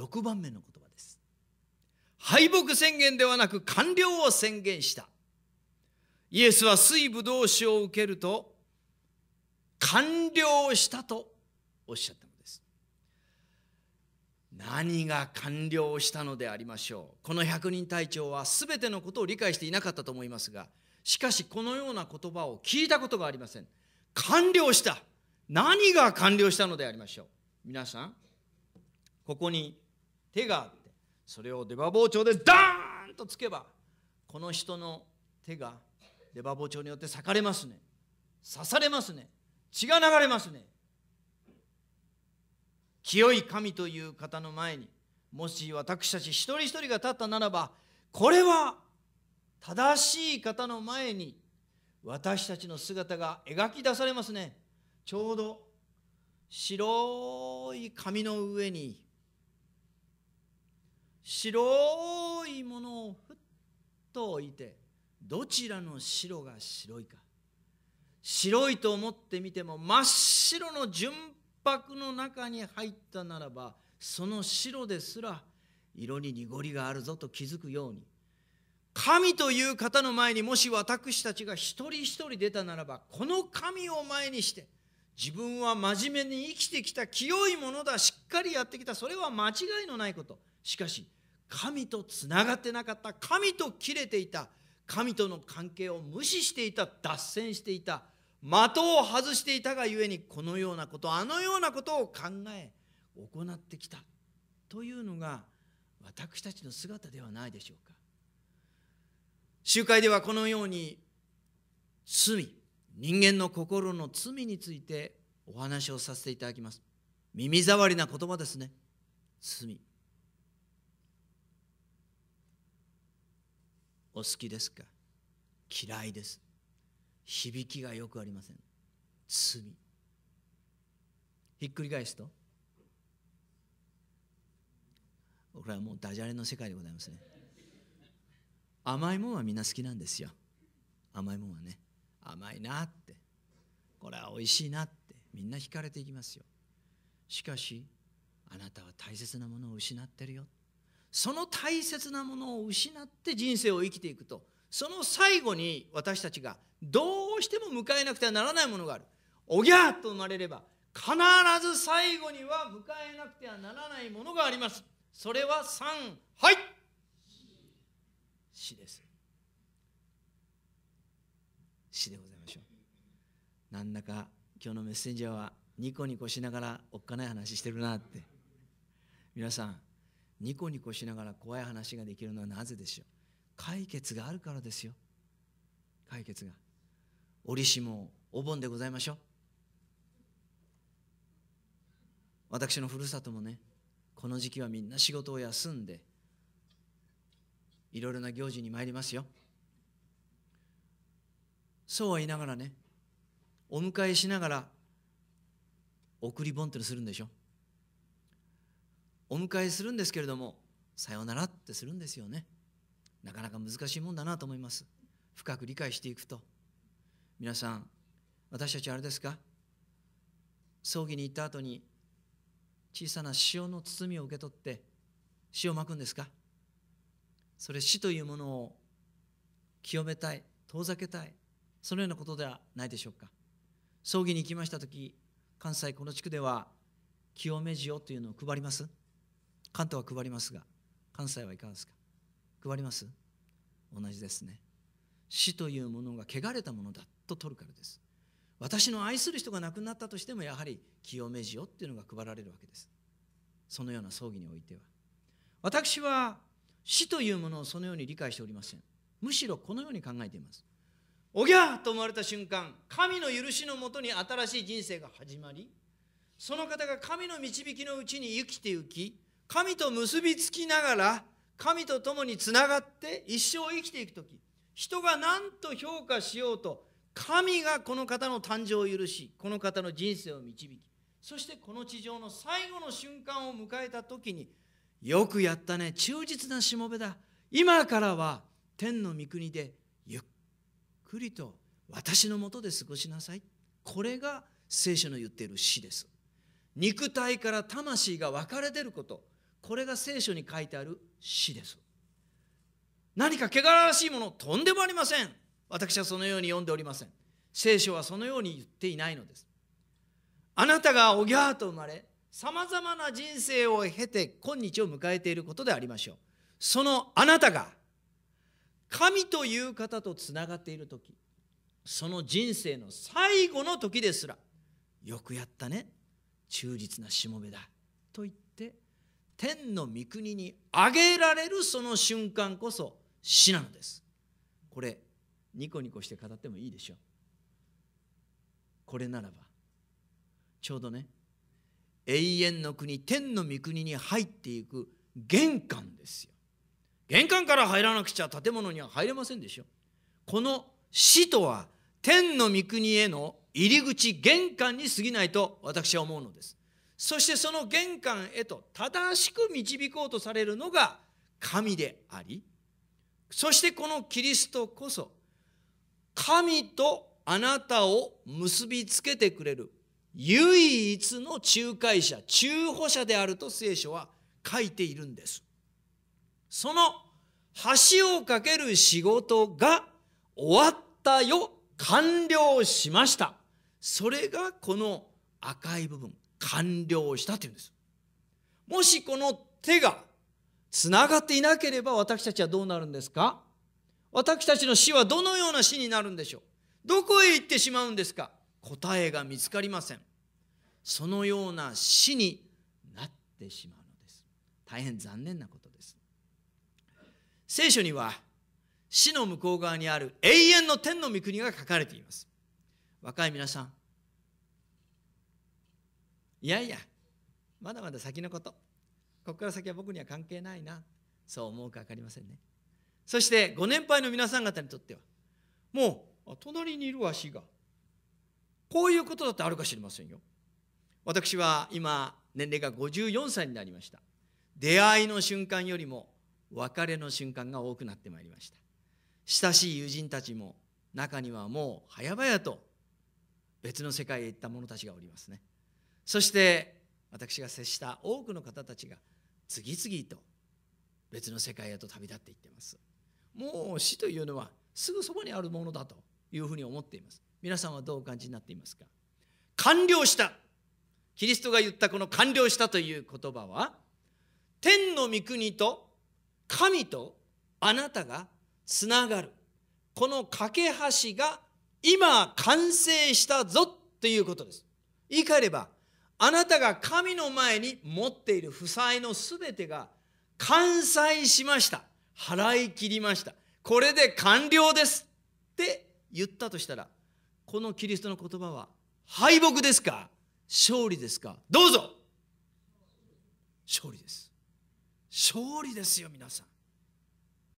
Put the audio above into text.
6番目の言葉です敗北宣言ではなく完了を宣言したイエスは水ぶどう酒を受けると完了したとおっしゃったのです何が完了したのでありましょうこの百人隊長は全てのことを理解していなかったと思いますがしかしこのような言葉を聞いたことがありません完了した何が完了したのでありましょう皆さんここに手があってそれを出刃包丁でダーンとつけばこの人の手が出刃包丁によって裂かれますね刺されますね血が流れますね清い神という方の前にもし私たち一人一人が立ったならばこれは正しい方の前に私たちの姿が描き出されますねちょうど白い紙の上に白いものをふっと置いてどちらの白が白いか白いと思ってみても真っ白の純白の中に入ったならばその白ですら色に濁りがあるぞと気づくように神という方の前にもし私たちが一人一人出たならばこの神を前にして自分は真面目に生きてきた清いものだしっかりやってきたそれは間違いのないことしかし神とつながってなかった神と切れていた神との関係を無視していた脱線していた的を外していたがゆえにこのようなことあのようなことを考え行ってきたというのが私たちの姿ではないでしょうか集会ではこのように罪人間の心の罪についてお話をさせていただきます耳障りな言葉ですね罪お好きですか嫌いです響きがよくありません罪ひっくり返すとこれはもうダジャレの世界でございますね甘いもんはみんな好きなんですよ甘いもんはね甘いなってこれは美味しいなってみんな惹かれていきますよしかしあなたは大切なものを失ってるよその大切なものを失って人生を生きていくとその最後に私たちがどうしても迎えなくてはならないものがあるおぎゃーと生まれれば必ず最後には迎えなくてはならないものがありますそれは3はい死です死でございましょうなんだか今日のメッセンジャーはニコニコしながらおっかない話してるなって皆さんニコニコしながら怖い話ができるのはなぜでしょう解決があるからですよ解決が折しもお盆でございましょう私のふるさともねこの時期はみんな仕事を休んでいろいろな行事に参りますよそうは言いながらねお迎えしながら送り盆ってするんでしょお迎えするんですけれどもさようならってするんですよねなかなか難しいもんだなと思います深く理解していくと皆さん私たちあれですか葬儀に行った後に小さな塩の包みを受け取って塩をまくんですかそれ死というものを清めたい遠ざけたいそのようなことではないでしょうか葬儀に行きました時関西この地区では清め塩というのを配ります関東は配りますが関西はいかがですか配ります同じですね死というものが汚れたものだと取るからです私の愛する人が亡くなったとしてもやはり清め塩っていうのが配られるわけですそのような葬儀においては私は死というものをそのように理解しておりませんむしろこのように考えていますおぎゃーと思われた瞬間神の許しのもとに新しい人生が始まりその方が神の導きのうちに生きてゆき神と結びつきながら神と共につながって一生生きていく時人が何と評価しようと神がこの方の誕生を許しこの方の人生を導きそしてこの地上の最後の瞬間を迎えた時によくやったね忠実なしもべだ今からは天の御国でゆっくりと私のもとで過ごしなさいこれが聖書の言っている死です肉体から魂が分かれてることこれが聖書に書いてある死です何か汚らしいものとんでもありません私はそのように読んでおりません聖書はそのように言っていないのですあなたがおぎゃーと生まれさまざまな人生を経て今日を迎えていることでありましょうそのあなたが神という方とつながっている時その人生の最後の時ですらよくやったね忠実なしもべだと言って天の御国にあげられるその瞬間こそ死なのですこれニコニコして語ってもいいでしょうこれならばちょうどね永遠の国天の御国に入っていく玄関ですよ玄関から入らなくちゃ建物には入れませんでしょこの死とは天の御国への入り口玄関に過ぎないと私は思うのですそしてその玄関へと正しく導こうとされるのが神でありそしてこのキリストこそ神とあなたを結びつけてくれる唯一の仲介者中保者であると聖書は書いているんですその橋を架ける仕事が終わったよ完了しましたそれがこの赤い部分完了したというんですもしこの手がつながっていなければ私たちはどうなるんですか私たちの死はどのような死になるんでしょうどこへ行ってしまうんですか答えが見つかりませんそのような死になってしまうのです大変残念なことです聖書には死の向こう側にある永遠の天の御国が書かれています若い皆さんいやいやまだまだ先のことここから先は僕には関係ないなそう思うか分かりませんねそしてご年配の皆さん方にとってはもう隣にいるわしがこういうことだってあるか知りませんよ私は今年齢が54歳になりました出会いの瞬間よりも別れの瞬間が多くなってまいりました親しい友人たちも中にはもう早々と別の世界へ行った者たちがおりますねそして私が接した多くの方たちが次々と別の世界へと旅立っていってますもう死というのはすぐそばにあるものだというふうに思っています皆さんはどうお感じになっていますか完了したキリストが言ったこの完了したという言葉は天の御国と神とあなたがつながるこの架け橋が今完成したぞということです言い換えればあなたが神の前に持っている負債のすべてが完済しました。払い切りました。これで完了ですって言ったとしたら、このキリストの言葉は敗北ですか勝利ですかどうぞ勝利です。勝利ですよ、皆さん。